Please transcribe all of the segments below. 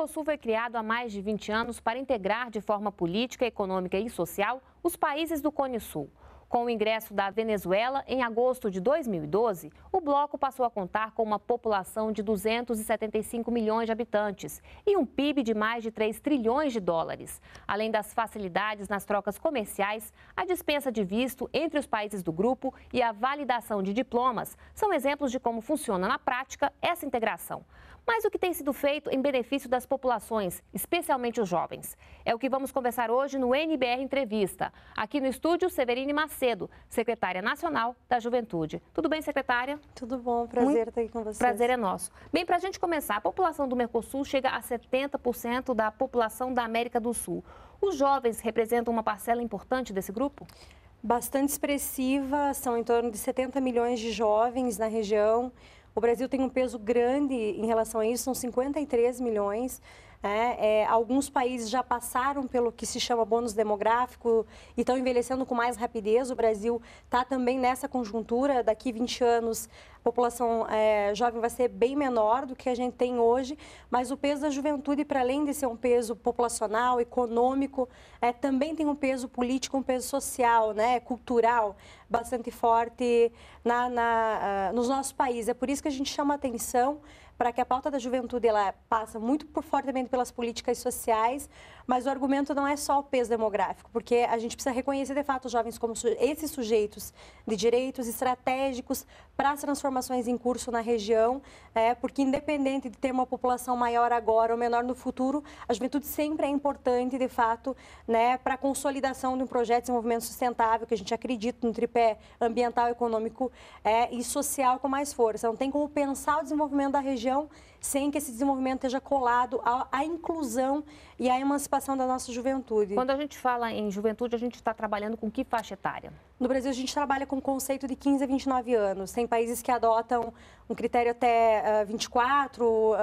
Mercosul foi criado há mais de 20 anos para integrar de forma política, econômica e social os países do Cone Sul. Com o ingresso da Venezuela em agosto de 2012, o bloco passou a contar com uma população de 275 milhões de habitantes e um PIB de mais de 3 trilhões de dólares. Além das facilidades nas trocas comerciais, a dispensa de visto entre os países do grupo e a validação de diplomas são exemplos de como funciona na prática essa integração mas o que tem sido feito em benefício das populações, especialmente os jovens. É o que vamos conversar hoje no NBR Entrevista. Aqui no estúdio, Severine Macedo, secretária nacional da Juventude. Tudo bem, secretária? Tudo bom, prazer Muito... estar aqui com vocês. Prazer é nosso. Bem, para a gente começar, a população do Mercosul chega a 70% da população da América do Sul. Os jovens representam uma parcela importante desse grupo? bastante expressiva, são em torno de 70 milhões de jovens na região, o Brasil tem um peso grande em relação a isso, são 53 milhões né? É, alguns países já passaram pelo que se chama bônus demográfico e estão envelhecendo com mais rapidez. O Brasil está também nessa conjuntura. Daqui 20 anos, a população é, jovem vai ser bem menor do que a gente tem hoje, mas o peso da juventude, para além de ser um peso populacional, econômico, é, também tem um peso político, um peso social, né, cultural, bastante forte na, na, uh, nos nossos países. É por isso que a gente chama atenção para que a pauta da juventude ela passa muito por fortemente pelas políticas sociais, mas o argumento não é só o peso demográfico, porque a gente precisa reconhecer de fato os jovens como su esses sujeitos de direitos estratégicos para as transformações em curso na região, é, porque independente de ter uma população maior agora ou menor no futuro, a juventude sempre é importante de fato, né, para a consolidação de um projeto de desenvolvimento sustentável que a gente acredita no tripé ambiental, econômico é, e social com mais força. Não tem como pensar o desenvolvimento da região então sem que esse desenvolvimento esteja colado à, à inclusão e à emancipação da nossa juventude. Quando a gente fala em juventude, a gente está trabalhando com que faixa etária? No Brasil, a gente trabalha com o conceito de 15 a 29 anos. Tem países que adotam um critério até uh, 24, uh,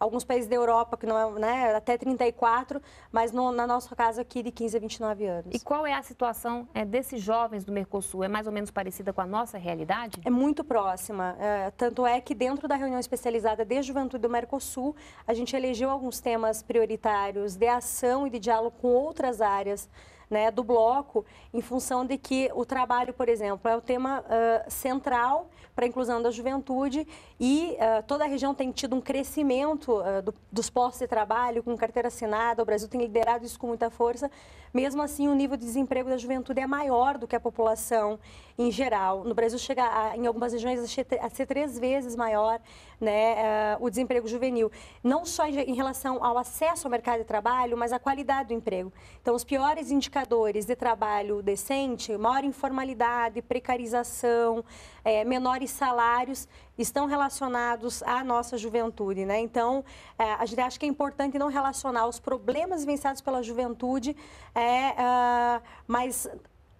alguns países da Europa que não é né, até 34, mas no, na nossa casa aqui de 15 a 29 anos. E qual é a situação é, desses jovens do Mercosul? É mais ou menos parecida com a nossa realidade? É muito próxima. Uh, tanto é que dentro da reunião especializada de juventude, Juventude do Mercosul, a gente elegeu alguns temas prioritários de ação e de diálogo com outras áreas né, do bloco, em função de que o trabalho, por exemplo, é o tema uh, central para a inclusão da juventude e uh, toda a região tem tido um crescimento uh, do, dos postos de trabalho com carteira assinada, o Brasil tem liderado isso com muita força. Mesmo assim, o nível de desemprego da juventude é maior do que a população em geral. No Brasil chega a, em algumas regiões a ser três vezes maior né, o desemprego juvenil. Não só em relação ao acesso ao mercado de trabalho, mas à qualidade do emprego. Então, os piores indicadores indicadores de trabalho decente, maior informalidade, precarização, é, menores salários, estão relacionados à nossa juventude. Né? Então, é, a gente acha que é importante não relacionar os problemas vivenciados pela juventude, é, uh, mas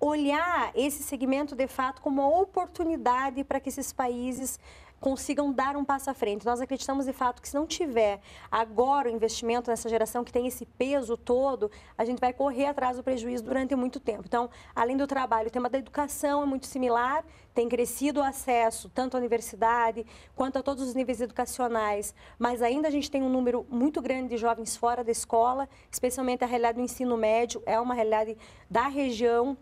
olhar esse segmento de fato como uma oportunidade para que esses países consigam dar um passo à frente. Nós acreditamos, de fato, que se não tiver agora o investimento nessa geração que tem esse peso todo, a gente vai correr atrás do prejuízo durante muito tempo. Então, além do trabalho, o tema da educação é muito similar, tem crescido o acesso tanto à universidade quanto a todos os níveis educacionais, mas ainda a gente tem um número muito grande de jovens fora da escola, especialmente a realidade do ensino médio, é uma realidade da região,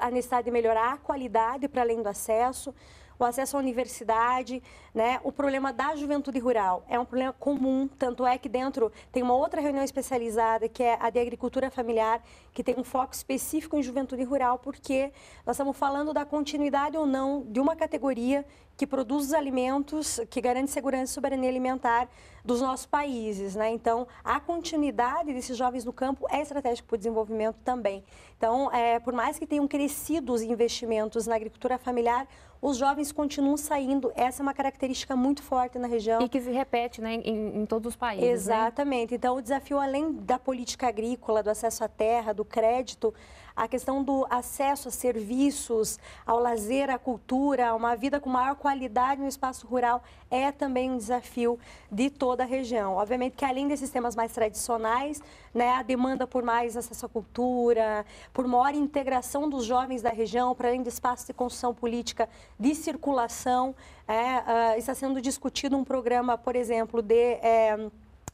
a necessidade de melhorar a qualidade para além do acesso o acesso à universidade, né? o problema da juventude rural. É um problema comum, tanto é que dentro tem uma outra reunião especializada, que é a de agricultura familiar, que tem um foco específico em juventude rural, porque nós estamos falando da continuidade ou não de uma categoria que produz os alimentos, que garante segurança e soberania alimentar dos nossos países. Né? Então, a continuidade desses jovens no campo é estratégica para o desenvolvimento também. Então, é, por mais que tenham crescido os investimentos na agricultura familiar, os jovens continuam saindo. Essa é uma característica muito forte na região. E que se repete né, em, em todos os países. Né? Exatamente. Né? Então, o desafio, além da política agrícola, do acesso à terra, do crédito, a questão do acesso a serviços, ao lazer, à cultura, a uma vida com maior qualidade no espaço rural é também um desafio de toda a região. Obviamente que além desses temas mais tradicionais, né, a demanda por mais acesso à cultura, por maior integração dos jovens da região, para além de espaço de construção política de circulação, é, uh, está sendo discutido um programa, por exemplo, de... É,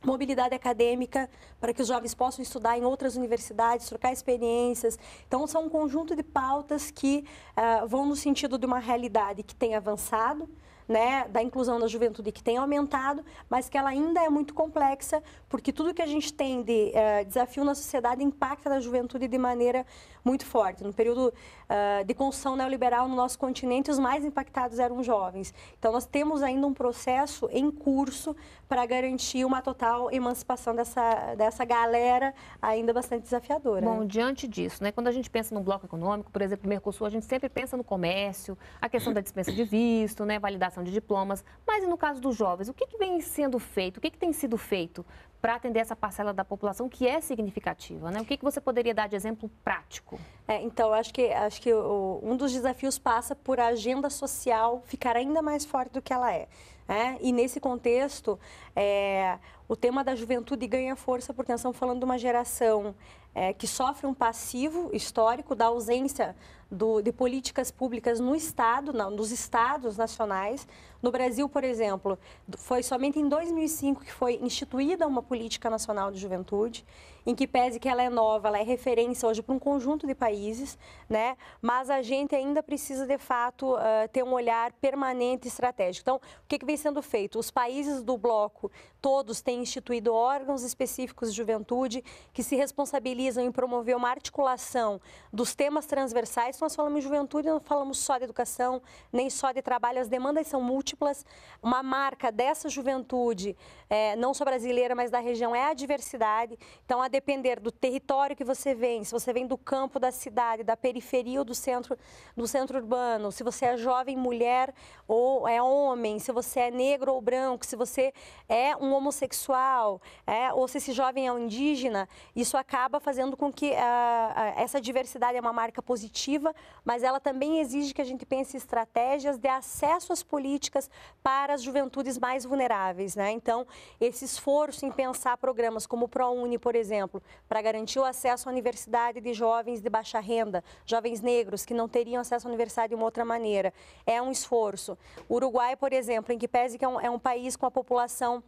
mobilidade acadêmica, para que os jovens possam estudar em outras universidades, trocar experiências. Então, são um conjunto de pautas que uh, vão no sentido de uma realidade que tem avançado, né, da inclusão da juventude que tem aumentado, mas que ela ainda é muito complexa porque tudo que a gente tem de uh, desafio na sociedade impacta na juventude de maneira muito forte. No período uh, de construção neoliberal no nosso continente, os mais impactados eram os jovens. Então, nós temos ainda um processo em curso para garantir uma total emancipação dessa, dessa galera ainda bastante desafiadora. Bom, né? diante disso, né, quando a gente pensa no bloco econômico, por exemplo, no Mercosul, a gente sempre pensa no comércio, a questão da dispensa de visto, né, validação de diplomas, mas no caso dos jovens, o que, que vem sendo feito, o que, que tem sido feito para atender essa parcela da população que é significativa, né? O que, que você poderia dar de exemplo prático? É, então, acho que, acho que o, um dos desafios passa por a agenda social ficar ainda mais forte do que ela é. né? e nesse contexto, é, o tema da juventude ganha força porque nós estamos falando de uma geração é, que sofre um passivo histórico da ausência do, de políticas públicas no Estado, não, nos Estados nacionais. No Brasil, por exemplo, foi somente em 2005 que foi instituída uma política nacional de juventude, em que pese que ela é nova, ela é referência hoje para um conjunto de países, né? mas a gente ainda precisa, de fato, uh, ter um olhar permanente e estratégico. Então, o que, que vem sendo feito? Os países do bloco, todos têm instituído órgãos específicos de juventude que se responsabilizam visam em promover uma articulação dos temas transversais, nós falamos de juventude, não falamos só de educação, nem só de trabalho, as demandas são múltiplas. Uma marca dessa juventude, é, não só brasileira, mas da região, é a diversidade. Então, a depender do território que você vem, se você vem do campo, da cidade, da periferia ou do centro, do centro urbano, se você é jovem, mulher ou é homem, se você é negro ou branco, se você é um homossexual, é, ou se esse jovem é um indígena, isso acaba fazendo fazendo com que a, ah, a, ah, essa diversidade é uma marca positiva, mas ela também exige que a gente pense estratégias de acesso às políticas para as juventudes mais vulneráveis. Né? Então, esse esforço em pensar programas como o ProUni, por exemplo, para garantir o acesso à universidade de jovens de baixa renda, jovens negros que não teriam acesso à universidade de uma outra maneira, é um esforço. O Uruguai, por exemplo, em que pese que é um, é um país com a população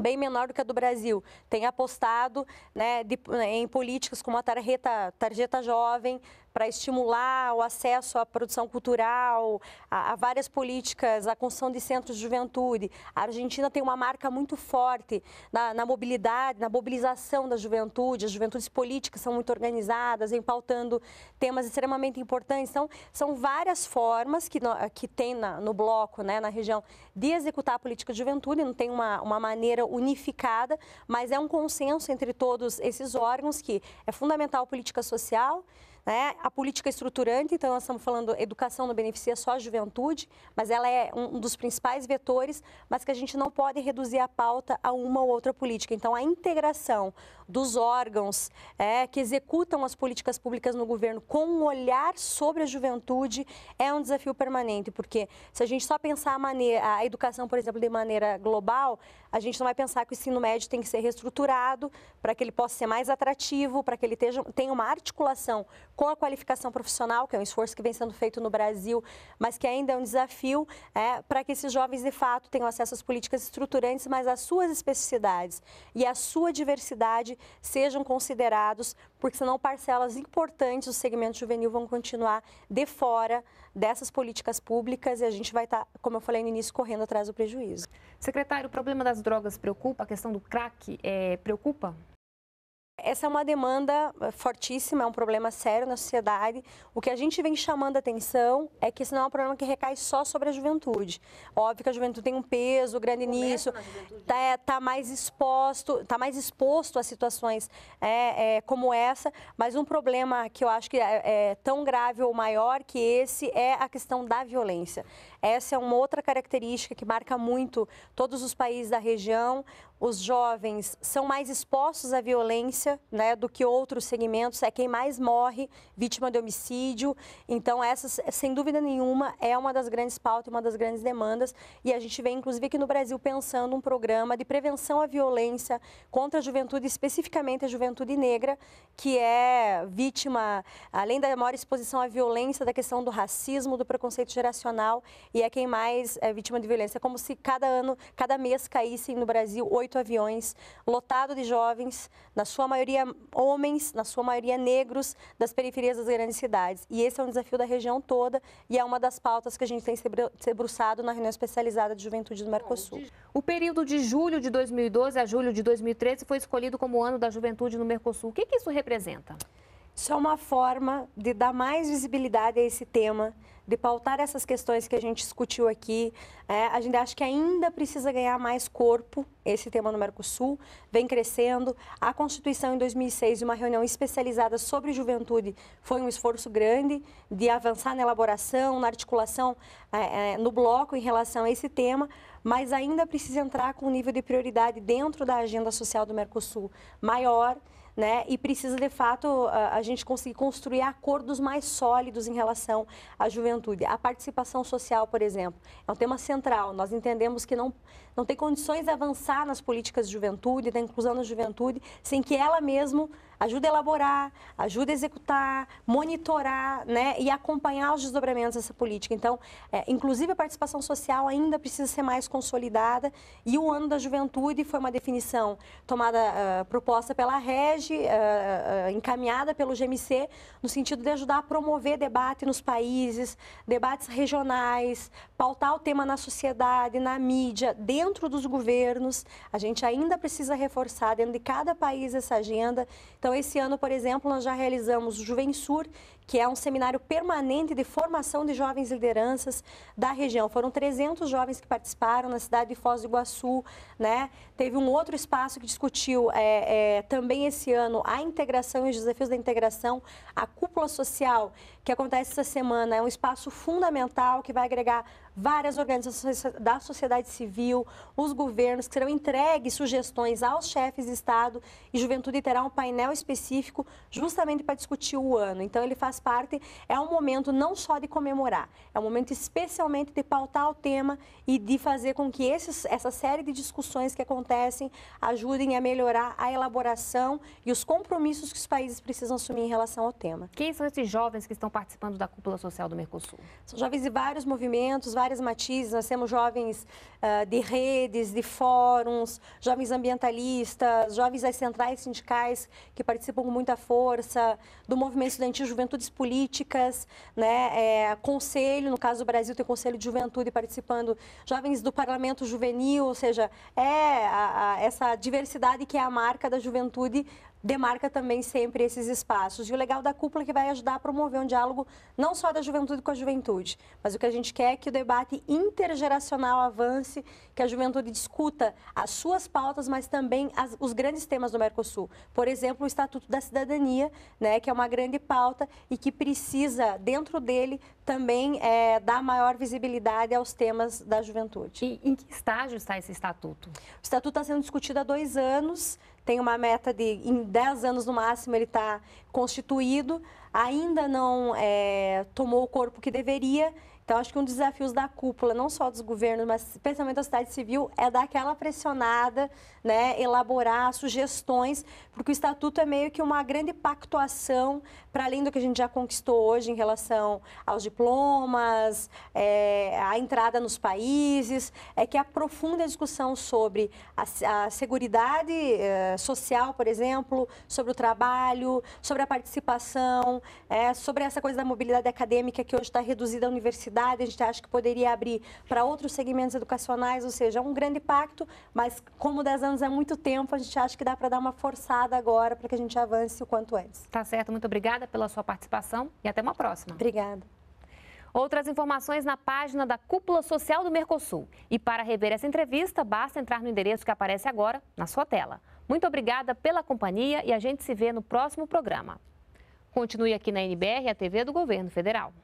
bem menor do que a do Brasil, tem apostado né, de, em políticas como a tarjeta, tarjeta jovem, para estimular o acesso à produção cultural, a, a várias políticas, a construção de centros de juventude. A Argentina tem uma marca muito forte na, na mobilidade, na mobilização da juventude. As juventudes políticas são muito organizadas, empautando temas extremamente importantes. Então, são várias formas que, no, que tem na, no bloco, né, na região, de executar a política de juventude. Não tem uma, uma maneira unificada, mas é um consenso entre todos esses órgãos que é fundamental política social, né? A política é estruturante, então nós estamos falando, educação não beneficia só a juventude, mas ela é um dos principais vetores, mas que a gente não pode reduzir a pauta a uma ou outra política. Então a integração dos órgãos é, que executam as políticas públicas no governo com um olhar sobre a juventude é um desafio permanente, porque se a gente só pensar a, maneira, a educação, por exemplo, de maneira global, a gente não vai pensar que o ensino médio tem que ser reestruturado para que ele possa ser mais atrativo, para que ele tenha uma articulação com a qualificação profissional, que é um esforço que vem sendo feito no Brasil, mas que ainda é um desafio é, para que esses jovens, de fato, tenham acesso às políticas estruturantes, mas às suas especificidades e à sua diversidade sejam considerados, porque senão parcelas importantes do segmento juvenil vão continuar de fora dessas políticas públicas e a gente vai estar, tá, como eu falei no início, correndo atrás do prejuízo. Secretário, o problema das drogas preocupa? A questão do crack é, preocupa? Essa é uma demanda eh, fortíssima, é um problema sério na sociedade. O que a gente vem chamando a atenção é que esse não é um problema que recai só sobre a juventude. Óbvio que a juventude tem um peso grande Começa nisso, está é, tá mais exposto, está mais exposto a situações é, é, como essa. Mas um problema que eu acho que é, é tão grave ou maior que esse é a questão da violência. Essa é uma outra característica que marca muito todos os países da região. Os jovens são mais expostos à violência né, do que outros segmentos, é quem mais morre vítima de homicídio. Então, essa, sem dúvida nenhuma, é uma das grandes pautas, uma das grandes demandas. E a gente vem, inclusive, aqui no Brasil pensando um programa de prevenção à violência contra a juventude, especificamente a juventude negra, que é vítima, além da maior exposição à violência, da questão do racismo, do preconceito geracional e é quem mais é vítima de violência. É como se cada ano, cada mês caíssem no Brasil oito aviões lotado de jovens, na sua maioria homens, na sua maioria negros, das periferias das grandes cidades. E esse é um desafio da região toda e é uma das pautas que a gente tem se debruçado na reunião especializada de juventude do Mercosul. O período de julho de 2012 a julho de 2013 foi escolhido como ano da juventude no Mercosul. O que, que isso representa? Isso é uma forma de dar mais visibilidade a esse tema, de pautar essas questões que a gente discutiu aqui. É, a gente acha que ainda precisa ganhar mais corpo esse tema no Mercosul, vem crescendo. A Constituição, em 2006, uma reunião especializada sobre juventude, foi um esforço grande de avançar na elaboração, na articulação, é, é, no bloco em relação a esse tema, mas ainda precisa entrar com um nível de prioridade dentro da agenda social do Mercosul maior né? E precisa, de fato, a, gente conseguir construir acordos mais sólidos em relação à juventude. A participação social, por exemplo, é um tema central. Nós entendemos que não, não tem condições de avançar nas políticas de juventude, da inclusão na juventude, sem que ela mesmo ajuda a elaborar, ajuda a executar, monitorar né, e acompanhar os desdobramentos dessa política. Então, é, inclusive a participação social ainda precisa ser mais consolidada e o ano da juventude foi uma definição tomada, uh, proposta pela Rege, uh, ah, uh, ah, encaminhada pelo GMC, no sentido de ajudar a promover debate nos países, debates regionais, pautar o tema na sociedade, na mídia, dentro dos governos. A gente ainda precisa reforçar dentro de cada país essa agenda. Então, então, esse ano, por exemplo, nós já realizamos o Juvensur, que é um seminário permanente de formação de jovens lideranças da região. Foram 300 jovens que participaram na cidade de Foz do Iguaçu, né? Teve um outro espaço que discutiu é, é, também esse ano a integração e os desafios da integração, a cúpula social que acontece essa semana é um espaço fundamental que vai agregar várias organizações da sociedade civil, os governos, que serão entregues sugestões aos chefes de Estado e Juventude terá um painel específico justamente para discutir o ano. Então, ele faz faz parte, é um momento não só de comemorar, é um momento especialmente de pautar o tema e de fazer com que esses, essa série de discussões que acontecem ajudem a melhorar a elaboração e os compromissos que os países precisam assumir em relação ao tema. Quem são esses jovens que estão participando da cúpula social do Mercosul? São jovens de vários movimentos, várias matizes. Nós temos jovens uh, de redes, de fóruns, jovens ambientalistas, jovens das centrais sindicais que participam com muita força, do movimento estudantil Juventude redes políticas, né, é, conselho, no caso do Brasil tem conselho de juventude participando, jovens do parlamento juvenil, ou seja, é a, a, essa diversidade que é a marca da juventude demarca também sempre esses espaços. E o legal da cúpula é que vai ajudar a promover um diálogo não só da juventude com a juventude, mas o que a gente quer é que o debate intergeracional avance, que a juventude discuta as suas pautas, mas também as, os grandes temas do Mercosul. Por exemplo, o Estatuto da Cidadania, né, que é uma grande pauta e que precisa, dentro dele, também é, dá maior visibilidade aos temas da juventude. E em que estágio está esse estatuto? O estatuto está sendo discutido há dois anos, tem uma meta de, em 10 anos no máximo, ele está constituído, ainda não é, tomou o corpo que deveria. Então, acho que um dos desafios da cúpula, não só dos governos, mas especialmente da sociedade civil, é dar aquela pressionada, né, elaborar sugestões, porque o estatuto é meio que uma grande pactuação para além do que a gente já conquistou hoje em relação aos diplomas, é, a entrada nos países, é que aprofunda a discussão sobre a, a seguridade é, social, por exemplo, sobre o trabalho, sobre a participação, é, sobre essa coisa da mobilidade acadêmica que hoje está reduzida à universidade, a gente acha que poderia abrir para outros segmentos educacionais, ou seja, é um grande pacto, mas como 10 anos é muito tempo, a gente acha que dá para dar uma forçada agora para que a gente avance o quanto antes. Tá certo, muito obrigada. Obrigada pela sua participação e até uma próxima. Obrigada. Outras informações na página da Cúpula Social do Mercosul. E para rever essa entrevista, basta entrar no endereço que aparece agora na sua tela. Muito obrigada pela companhia e a gente se vê no próximo programa. Continue aqui na NBR, a TV do Governo Federal.